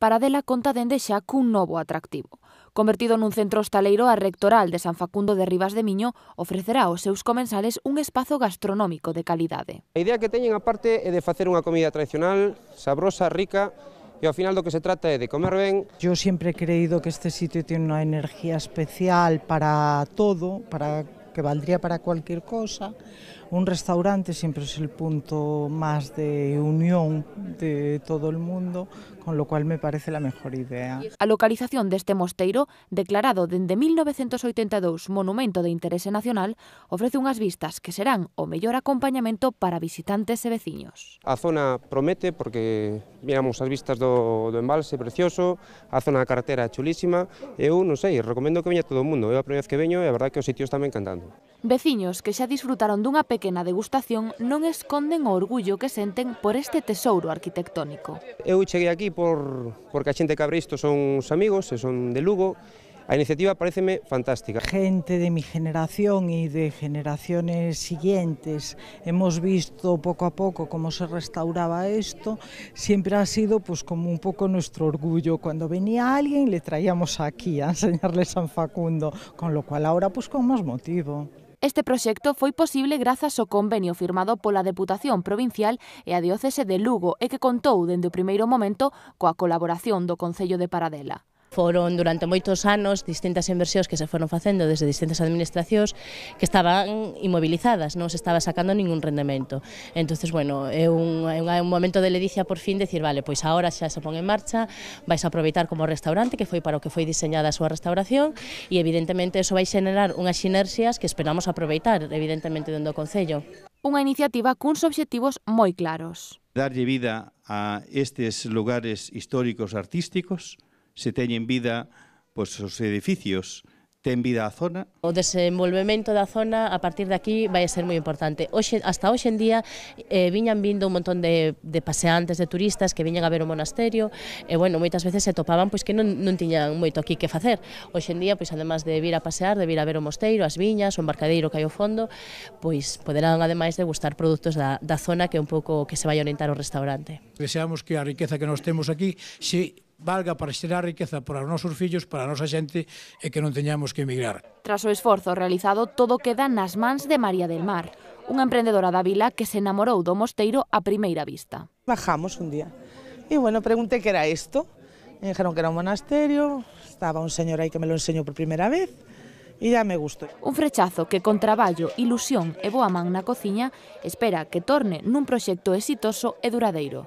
Paradela conta dende xa cun novo atractivo. Convertido nun centro hostaleiro, a rectoral de San Facundo de Rivas de Miño ofrecerá aos seus comensales un espazo gastronómico de calidade. A idea que teñen aparte é de facer unha comida tradicional, sabrosa, rica, e ao final do que se trata é de comer ben. Yo sempre he creído que este sitio tiene unha energía especial para todo, para que valdría para cualquier cosa. Un restaurante siempre es el punto más de unión de todo el mundo, con lo cual me parece la mejor idea. A localización deste mosteiro, declarado dende 1982 Monumento de Interese Nacional, ofrece unhas vistas que serán o mellor acompañamento para visitantes e veciños. A zona promete porque miramos as vistas do, do embalse precioso, a zona da carretera chulísima, eu non sei, recomendo que veña todo o mundo, eu a primeira vez que veño e a verdad que os sitios tamén cantando pasando. Veciños que xa disfrutaron dunha pequena degustación non esconden o orgullo que senten por este tesouro arquitectónico. Eu cheguei aquí por, porque a xente que abre isto son uns amigos e son de Lugo A iniciativa pareceme fantástica. Gente de mi generación e de generaciones siguientes hemos visto pouco a pouco como se restauraba isto. Siempre ha sido pues como un pouco nuestro orgullo. Cuando venía alguien le traíamos aquí a enseñarle San Facundo, con lo cual ahora pues con máis motivo. Este proxecto foi posible grazas ao convenio firmado pola Deputación Provincial e a Diócese de Lugo e que contou dende o primeiro momento coa colaboración do Concello de Paradela. Foron durante moitos anos distintas inversións que se foron facendo desde distintas administracións que estaban inmovilizadas, non se estaba sacando ningún rendemento. Entonces, bueno, é un, é un, é un momento de ledicia por fin decir, vale, pois agora xa se pon en marcha, vais a aproveitar como restaurante que foi para o que foi diseñada a súa restauración e evidentemente eso vai xenerar unhas sinerxias que esperamos aproveitar, evidentemente, dentro do Concello unha iniciativa cuns obxectivos moi claros. Darlle vida a estes lugares históricos artísticos, se teñen vida pois, os edificios, ten vida a zona? O desenvolvemento da zona a partir de aquí vai ser moi importante. Hoxe, hasta hoxe en día eh, viñan vindo un montón de, de paseantes, de turistas que viñan a ver o monasterio e bueno, moitas veces se topaban pois que non, non tiñan moito aquí que facer. Hoxe en día, pois además de vir a pasear, de vir a ver o mosteiro, as viñas, o embarcadeiro que hai ao fondo, pois poderán ademais degustar produtos da, da zona que un pouco que se vai orientar o restaurante. Deseamos que a riqueza que nos temos aquí se valga para xerar riqueza para os nosos fillos, para a nosa xente e que non teñamos que emigrar. Tras o esforzo realizado, todo queda nas mans de María del Mar, unha emprendedora da vila que se enamorou do mosteiro a primeira vista. Bajamos un día e, bueno, pregunté que era isto. Me dijeron que era un monasterio, estaba un señor aí que me lo enseñou por primeira vez, e ya me gustou. Un frechazo que con traballo, ilusión e boa man na cociña espera que torne nun proxecto exitoso e duradeiro.